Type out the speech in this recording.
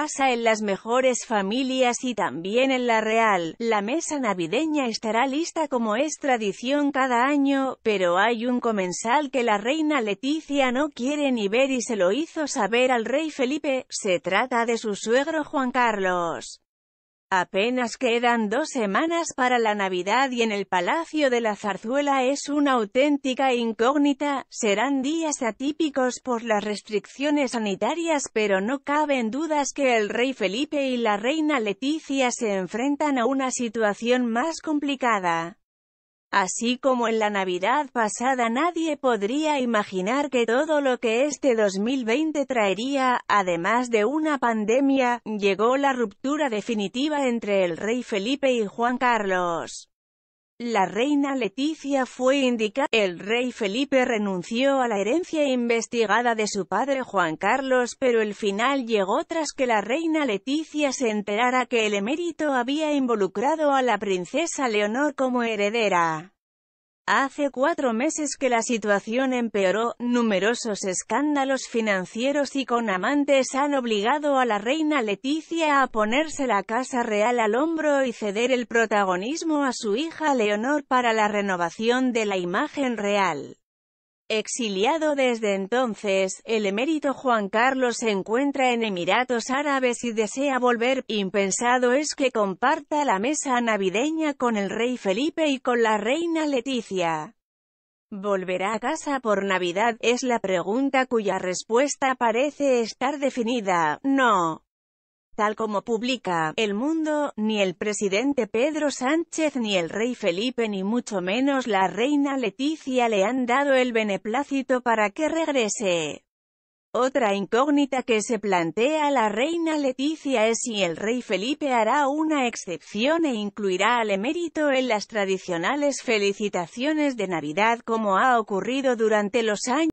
pasa en las mejores familias y también en la real. La mesa navideña estará lista como es tradición cada año, pero hay un comensal que la reina Leticia no quiere ni ver y se lo hizo saber al rey Felipe, se trata de su suegro Juan Carlos. Apenas quedan dos semanas para la Navidad y en el Palacio de la Zarzuela es una auténtica incógnita, serán días atípicos por las restricciones sanitarias pero no caben dudas que el rey Felipe y la reina Leticia se enfrentan a una situación más complicada. Así como en la Navidad pasada nadie podría imaginar que todo lo que este 2020 traería, además de una pandemia, llegó la ruptura definitiva entre el rey Felipe y Juan Carlos. La reina Leticia fue indicada. El rey Felipe renunció a la herencia investigada de su padre Juan Carlos, pero el final llegó tras que la reina Leticia se enterara que el emérito había involucrado a la princesa Leonor como heredera. Hace cuatro meses que la situación empeoró, numerosos escándalos financieros y con amantes han obligado a la reina Leticia a ponerse la Casa Real al hombro y ceder el protagonismo a su hija Leonor para la renovación de la imagen real. Exiliado desde entonces, el emérito Juan Carlos se encuentra en Emiratos Árabes y desea volver. Impensado es que comparta la mesa navideña con el rey Felipe y con la reina Leticia. ¿Volverá a casa por Navidad? Es la pregunta cuya respuesta parece estar definida, no. Tal como publica El Mundo, ni el presidente Pedro Sánchez ni el rey Felipe ni mucho menos la reina Leticia le han dado el beneplácito para que regrese. Otra incógnita que se plantea la reina Leticia es si el rey Felipe hará una excepción e incluirá al emérito en las tradicionales felicitaciones de Navidad como ha ocurrido durante los años.